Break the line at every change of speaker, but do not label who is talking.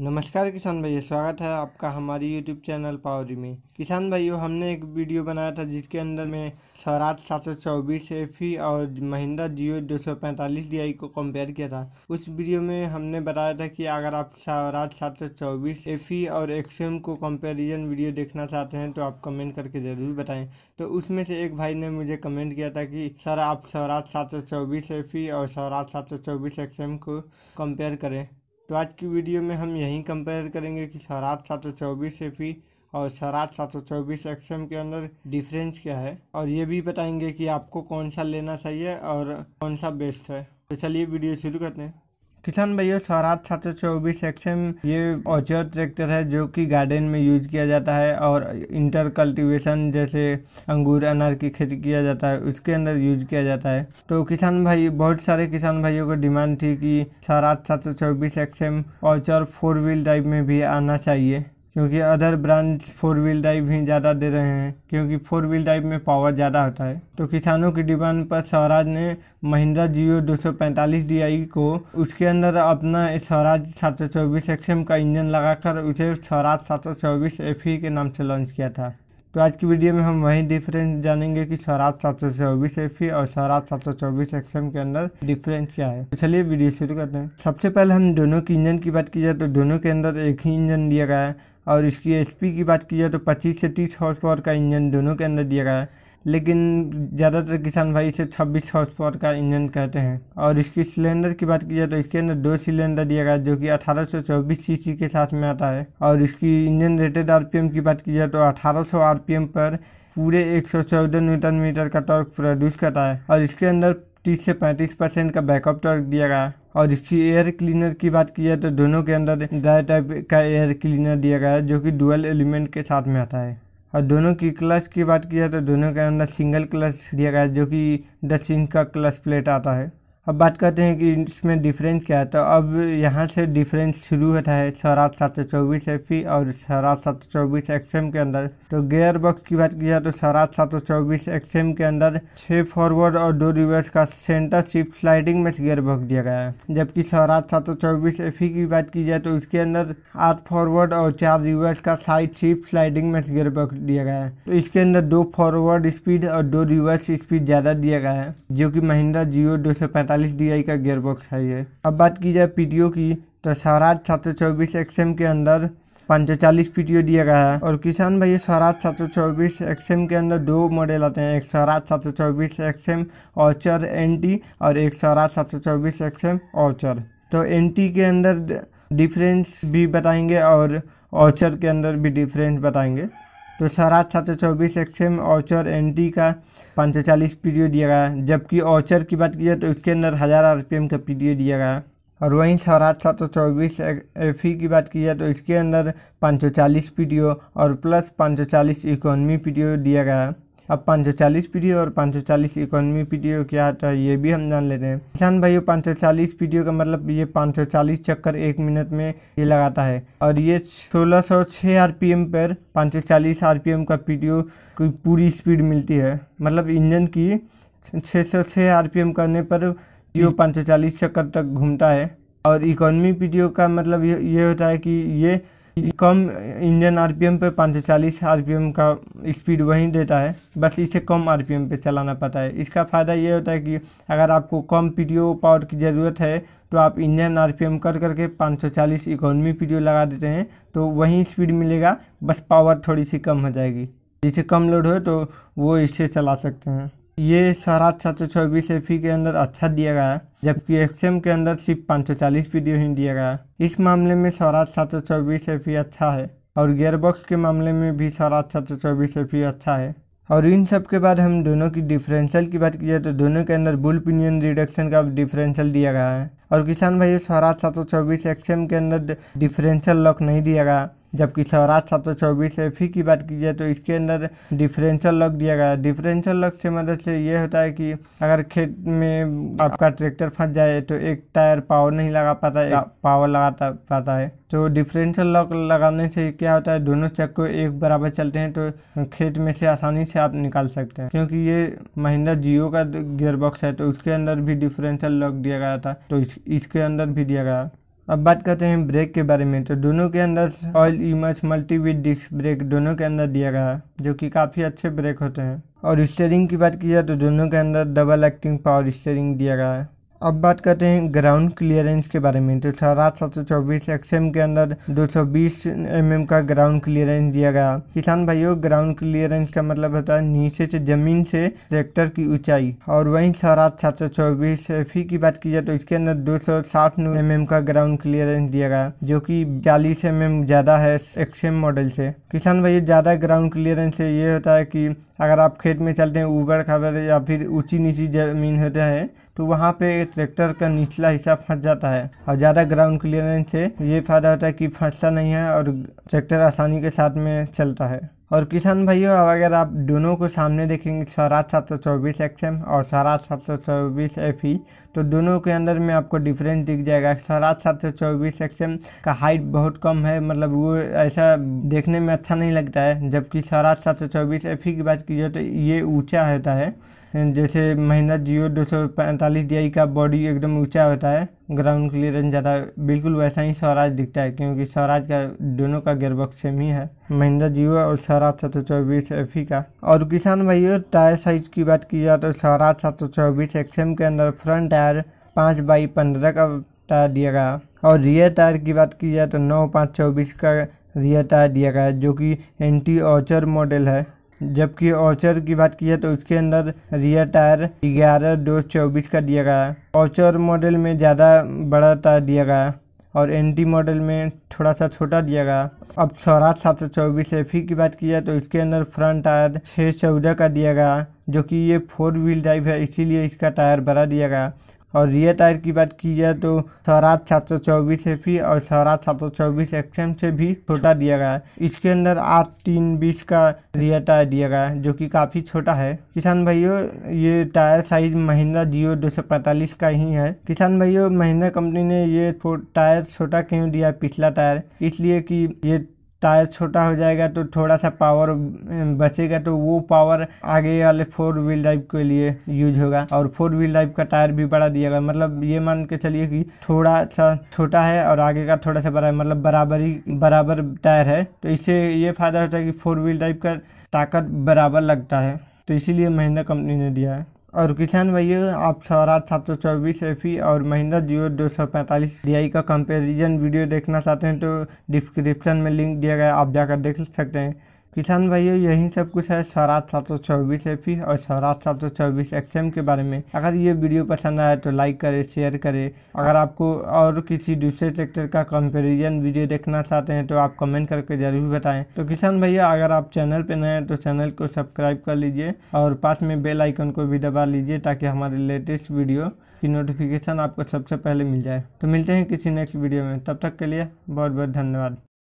नमस्कार किसान भाई स्वागत है आपका हमारी यूट्यूब चैनल पावरी में किसान भाइयों हमने एक वीडियो बनाया था जिसके अंदर में स्वराज सात सौ चौबीस एफ ई और महिंद्रा जियो दो सौ पैंतालीस डी आई को कंपेयर किया था उस वीडियो में हमने बताया था कि अगर आप स्वराज सात सौ चौबीस एफ ई और एक्सएम को कंपेरिजन वीडियो देखना चाहते हैं तो आप कमेंट करके ज़रूर बताएं तो उसमें से एक भाई ने मुझे कमेंट किया था कि सर आप स्वराज सात सौ चौबीस एफ ई और स्वराज सात सौ चौबीस एक्सएम को कंपेयर करें तो आज की वीडियो में हम यहीं कंपेयर करेंगे कि सराट सात सौ चौबीस ए पी और सराट सात सौ चौबीस एम के अंदर डिफरेंस क्या है और ये भी बताएंगे कि आपको कौन सा लेना चाहिए और कौन सा बेस्ट है तो चलिए वीडियो शुरू करते हैं किसान भाइयों स्वराज सात सौ चौबीस एक्सएम ये औचर ट्रैक्टर है जो कि गार्डन में यूज किया जाता है और इंटर कल्टिवेशन जैसे अंगूर अनार की खेती किया जाता है उसके अंदर यूज किया जाता है तो किसान भाई बहुत सारे किसान भाइयों को डिमांड थी कि स्वराज सात सौ चौबीस XM orchard four wheel drive में भी आना चाहिए क्योंकि other brand four wheel drive ही ज़्यादा दे रहे हैं क्योंकि फोर व्हील ड्राइव में पावर ज़्यादा होता है तो किसानों की डिमांड पर स्वराज ने महिंद्रा जियो 245 सौ को उसके अंदर अपना स्वराज सात 724 एक्सएम का इंजन लगाकर उसे स्वराज सात एफ ई e के नाम से लॉन्च किया था तो आज की वीडियो में हम वही डिफरेंस जानेंगे कि स्वराज सात सौ चौबीस एफ e और स्वराज सात सौ चौबीस एक्सएम के अंदर डिफरेंस क्या है तो चलिए वीडियो शुरू करते हैं सबसे पहले हम दोनों की इंजन की बात की जाए तो दोनों के अंदर एक ही इंजन दिया गया है और इसकी एचपी की बात की जाए तो 25 से 30 हॉर्स पावर का इंजन दोनों के अंदर दिया गया है लेकिन ज़्यादातर किसान भाई इसे 26 हॉर्स पावर का इंजन कहते हैं और इसकी सिलेंडर की बात की जाए तो इसके अंदर दो सिलेंडर दिया गया है जो कि अठारह सौ के साथ में आता है और इसकी इंजन रेटेड आर की बात की जाए तो अठारह सौ पर पूरे एक न्यूटन मीटर का टॉर्क प्रोड्यूस करता है और इसके अंदर तीस से पैंतीस परसेंट का बैकअप टॉर्क दिया गया है और इसकी एयर क्लीनर की बात की जाए तो दोनों के अंदर ड्राई टाइप का एयर क्लीनर दिया गया है जो कि डुअल एलिमेंट के साथ में आता है और दोनों की क्लच की बात की जाए तो दोनों के अंदर सिंगल क्लच दिया गया है जो कि दस इंच का क्लच प्लेट आता है अब बात करते हैं कि इसमें डिफरेंस क्या है तो अब यहाँ से डिफरेंस शुरू होता है सरात सात सौ चौबीस एफ और सरात सात सौ चौबीस एक्सएम के अंदर तो गेयर बॉक्स की बात की जाए तो सरात सात सौ चौबीस एक्सएम के अंदर छः फॉरवर्ड और दो रिवर्स का सेंटर शिफ्ट स्लाइडिंग में गेयर बॉक्स दिया गया है जबकि सराज सात सौ चौबीस एफ की बात की जाए तो उसके अंदर आठ फॉरवर्ड और चार रिवर्स का साइड शिफ्ट स्लाइडिंग में गेयर बॉक्स दिया गया है तो इसके अंदर दो फॉरवर्ड स्पीड और दो रिवर्स स्पीड ज़्यादा दिया गया है जो कि महिंद्रा जियो दो सौ पैंतालीस अड़तालीस डी का गेयरबॉक्स है ये अब बात की जाए पी की तो स्वराज सात सौ चौबीस एक्सएम के अंदर पाँच सौ चालीस पी दिया गया है और किसान भाई स्वराज सात सौ चौबीस एक्सएम के अंदर दो मॉडल आते हैं एक स्वराज सात सौ चौबीस एक्स एम ऑचर एन और एक स्वराज सात सौ चौबीस एक्स एम ऑचर तो एन के अंदर डिफरेंस भी बताएंगे और ऑचर के अंदर भी डिफरेंस बताएंगे तो स्वराज सात सौ चौबीस एक्सएम ऑचर एन टी का पाँच सौ चालीस पी दिया गया जबकि ऑचर की बात की जाए तो उसके अंदर हज़ार आर पी एम का पी दिया गया और वहीं स्वराज सात सौ चौबीस एफ ई e की बात की जाए तो इसके अंदर पाँच सौ चालीस पी और प्लस पाँच सौ चालीस इकोनमी पी दिया गया अब पाँच पीडीओ और पाँच इकोनॉमी ओ क्या आता है ये भी हम जान लेते हैं किसान भाइयों पाँच ओ का मतलब ये 540 चक्कर एक मिनट में ये लगाता है और ये 1606 आरपीएम पर 540 आरपीएम का ओ की पूरी स्पीड मिलती है मतलब इंजन की 606 आरपीएम करने पर सौ 540 चक्कर तक घूमता है और इकोनॉमी ओ का मतलब ये होता है कि ये कम इंजन आरपीएम पे 540 आरपीएम का स्पीड वहीं देता है बस इसे कम आरपीएम पे चलाना पड़ता है इसका फ़ायदा ये होता है कि अगर आपको कम पीटीओ पावर की ज़रूरत है तो आप इंजन आरपीएम कर करके 540 इकोनॉमी पीटीओ लगा देते हैं तो वहीं स्पीड मिलेगा बस पावर थोड़ी सी कम हो जाएगी जिसे कम लोड हो तो वो इससे चला सकते हैं ये सारा सात सौ चौबीस एफ के अंदर अच्छा दिया गया है जबकि एक्सएम के अंदर सिर्फ पाँच सौ चालीस वीडियो ही दिया गया है इस मामले में सौराज सात सौ चौबीस एफ अच्छा है और गेयरबॉक्स के मामले में भी स्वराज सात सौ चौबीस एफ अच्छा है और इन सब के बाद हम दोनों की डिफरेंशियल की बात की जाए तो दोनों के अंदर बुल पिनियन रिडक्शन का डिफरेंशियल दिया गया है और किसान भाई सौराज सात सौ चौबीस एक्सएम के अंदर डिफरेंशियल लॉक नहीं दिया गया जबकि स्वराज सात सौ चौबीस एफ की बात की जाए तो इसके अंदर डिफरेंशियल लॉक दिया गया है डिफरेंशियल लॉक से मदद मतलब से ये होता है कि अगर खेत में आपका ट्रैक्टर फंस जाए तो एक टायर पावर नहीं लगा पाता है पावर लगा पाता है तो डिफरेंशियल लॉक लगाने से क्या होता है दोनों चक्कर एक बराबर चलते हैं तो खेत में से आसानी से आप निकाल सकते हैं क्योंकि ये महिंद्रा जियो का गियर बॉक्स है तो उसके अंदर भी डिफरेंशियल लॉक दिया गया था तो इस, इसके अंदर भी दिया गया अब बात करते हैं ब्रेक के बारे में तो दोनों के अंदर oil immerse with disc brake दोनों के अंदर दिया गया है जो कि काफ़ी अच्छे ब्रेक होते हैं और स्टेयरिंग की बात की जाए तो दोनों के अंदर डबल एक्टिंग पावर स्टेयरिंग दिया गया है अब बात करते हैं ग्राउंड क्लियरेंस के बारे में तो स्वराज सात सौ चौबीस एम के अंदर 220 एम का ग्राउंड क्लियरेंस दिया गया किसान भाइयों ग्राउंड क्लियरेंस का मतलब होता है नीचे से जमीन से ट्रैक्टर की ऊंचाई और वहीं स्वराज सात सौ चौबीस एफी e की बात की जाए तो इसके अंदर दो सौ साठ एम का ग्राउंड क्लियरेंस दिया गया जो कि चालीस एम एम ज़्यादा है एक्सएम मॉडल से किसान भाइयों ज़्यादा ग्राउंड क्लियरेंस से ये होता है कि अगर आप खेत में चलते हैं ऊबर खबर या फिर ऊँची नीची जमीन होते हैं तो वहाँ पे ट्रैक्टर का निचला हिस्सा फंस जाता है और ज़्यादा ग्राउंड क्लियरेंस से ये फ़ायदा होता है कि फंसता नहीं है और ट्रैक्टर आसानी के साथ में चलता है और किसान भाइयों अगर आप दोनों को सामने देखेंगे स्वराज सात सौ चौबीस एक्स एम और स्वराज सात सौ चौबीस एफ ई e, तो दोनों के अंदर में आपको डिफरेंस दिख जाएगा स्वराज सात सौ चौबीस एक्स एम का हाइट बहुत कम है मतलब वो ऐसा देखने में अच्छा नहीं लगता है जबकि स्वराज सात सौ चौबीस एफ ई e की बात की जाए तो ये ऊँचा होता है जैसे महिंद्रा जियो दो सौ पैंतालीस डी आई का बॉडी एकदम ऊंचा होता है ग्राउंड क्लियरेंस ज़्यादा बिल्कुल वैसा ही स्वराज दिखता है क्योंकि स्वराज का दोनों का गेयरबॉक्स सेम ही है महिंद्रा जियो और स्वराज सात सौ चौबीस एफ ई e का और किसान भाइयों टायर साइज की बात की जाए तो स्वराज सात सौ चौबीस एक्सएम के अंदर फ्रंट टायर पाँच बाई पंद्रह का टायर दिया गया और रियर टायर की बात की जाए तो नौ पाँच चौबीस का रियर टायर दिया गया जो कि एंटी ऑचर मॉडल है जबकि ऑर्चर की बात की जाए तो उसके अंदर रियर टायर ग्यारह दो चौबीस का दिया गया है ऑर्चर मॉडल में ज़्यादा बड़ा टायर दिया गया है और टी मॉडल में थोड़ा सा छोटा दिया गया अब सौराज सात सौ चौबीस एफ की बात की जाए तो इसके अंदर फ्रंट टायर छः चौदह का दिया गया जो कि ये फोर व्हील ड्राइव है इसीलिए इसका टायर बड़ा दिया गया और रियर टायर की बात की जाए तो सौराज सात सौ चौबीस एफ और सौराज सात सौ चौबीस एक्स एम से भी छोटा दिया गया है इसके अंदर आठ तीन बीस का रियर टायर दिया गया है जो कि काफ़ी छोटा है किसान भाइयों ये टायर साइज महिंद्रा जियो दो सौ पैंतालीस का ही है किसान भाइयों महिंद्रा कंपनी ने ये टायर छोटा क्यों दिया पिछला टायर इसलिए कि ये टायर छोटा हो जाएगा तो थोड़ा सा पावर बचेगा तो वो पावर आगे वाले फोर व्हील ड्राइव के लिए यूज होगा और फोर व्हील ड्राइव का टायर भी बड़ा दिया गया मतलब ये मान के चलिए कि थोड़ा सा छोटा है और आगे का थोड़ा सा बड़ा है मतलब बराबरी बराबर टायर है तो इससे ये फ़ायदा होता है कि फोर व्हील ड्राइव का ताकत बराबर लगता है तो इसीलिए महिंद्रा कंपनी ने दिया है और किसान भाइयों आप स्वराज सात सौ चौबीस एफ और महिंद्रा जियो दो सौ पैंतालीस डी का कंपैरिजन वीडियो देखना चाहते हैं तो डिस्क्रिप्शन में लिंक दिया गया आप जाकर देख सकते हैं किसान भाइयों यही सब कुछ है स्वराज सात सौ चौबीस एफ और स्वराज सात सौ चौबीस एक्सएम के बारे में अगर ये वीडियो पसंद आए तो लाइक करें शेयर करें अगर आपको और किसी दूसरे ट्रैक्टर का कंपेरिजन वीडियो देखना चाहते हैं तो आप कमेंट करके जरूर बताएं तो किसान भैया अगर आप चैनल पर नए हैं तो चैनल को सब्सक्राइब कर लीजिए और पास में बेल आइकन को भी दबा लीजिए ताकि हमारे लेटेस्ट वीडियो की नोटिफिकेशन आपको सबसे पहले मिल जाए तो मिलते हैं किसी नेक्स्ट वीडियो में तब तक के लिए बहुत बहुत धन्यवाद